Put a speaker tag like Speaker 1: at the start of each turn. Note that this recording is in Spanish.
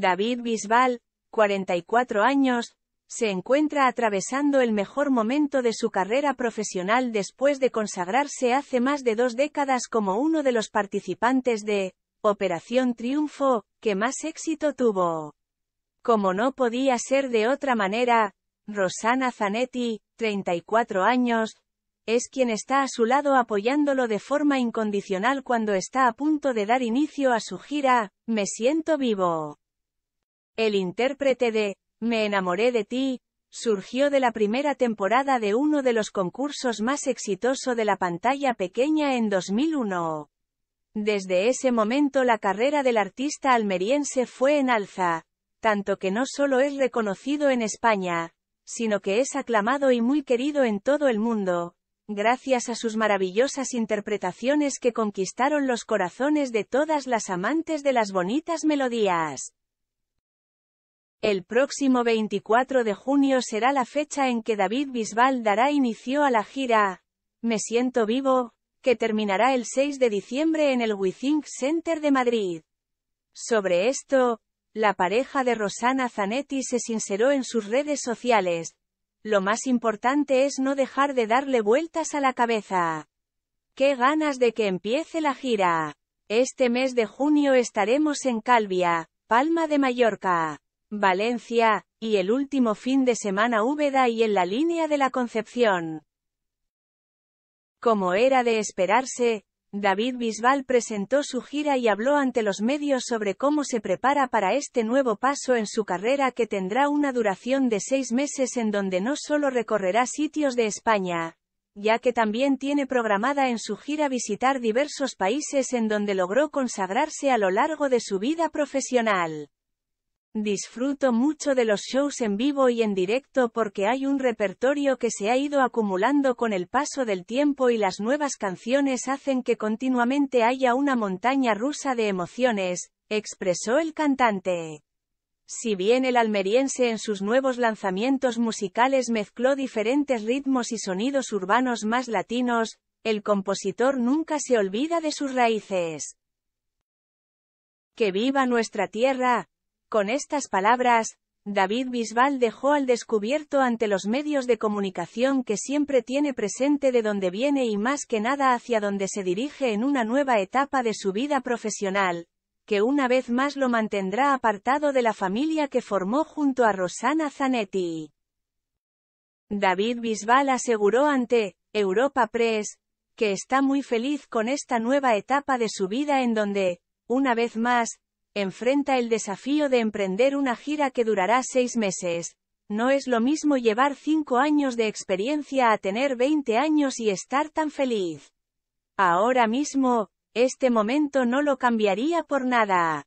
Speaker 1: David Bisbal, 44 años, se encuentra atravesando el mejor momento de su carrera profesional después de consagrarse hace más de dos décadas como uno de los participantes de Operación Triunfo, que más éxito tuvo. Como no podía ser de otra manera, Rosana Zanetti, 34 años, es quien está a su lado apoyándolo de forma incondicional cuando está a punto de dar inicio a su gira, Me siento vivo. El intérprete de Me enamoré de ti surgió de la primera temporada de uno de los concursos más exitoso de la pantalla pequeña en 2001. Desde ese momento la carrera del artista almeriense fue en alza, tanto que no solo es reconocido en España, sino que es aclamado y muy querido en todo el mundo, gracias a sus maravillosas interpretaciones que conquistaron los corazones de todas las amantes de las bonitas melodías. El próximo 24 de junio será la fecha en que David Bisbal dará inicio a la gira Me siento vivo, que terminará el 6 de diciembre en el Withink Center de Madrid. Sobre esto, la pareja de Rosana Zanetti se sinceró en sus redes sociales. Lo más importante es no dejar de darle vueltas a la cabeza. ¡Qué ganas de que empiece la gira! Este mes de junio estaremos en Calvia, Palma de Mallorca. Valencia, y el último fin de semana Úbeda y en la línea de la Concepción. Como era de esperarse, David Bisbal presentó su gira y habló ante los medios sobre cómo se prepara para este nuevo paso en su carrera que tendrá una duración de seis meses en donde no solo recorrerá sitios de España, ya que también tiene programada en su gira visitar diversos países en donde logró consagrarse a lo largo de su vida profesional. Disfruto mucho de los shows en vivo y en directo porque hay un repertorio que se ha ido acumulando con el paso del tiempo y las nuevas canciones hacen que continuamente haya una montaña rusa de emociones, expresó el cantante. Si bien el almeriense en sus nuevos lanzamientos musicales mezcló diferentes ritmos y sonidos urbanos más latinos, el compositor nunca se olvida de sus raíces. Que viva nuestra tierra, con estas palabras, David Bisbal dejó al descubierto ante los medios de comunicación que siempre tiene presente de dónde viene y más que nada hacia dónde se dirige en una nueva etapa de su vida profesional, que una vez más lo mantendrá apartado de la familia que formó junto a Rosana Zanetti. David Bisbal aseguró ante Europa Press que está muy feliz con esta nueva etapa de su vida en donde, una vez más, enfrenta el desafío de emprender una gira que durará seis meses. No es lo mismo llevar cinco años de experiencia a tener 20 años y estar tan feliz. Ahora mismo, este momento no lo cambiaría por nada.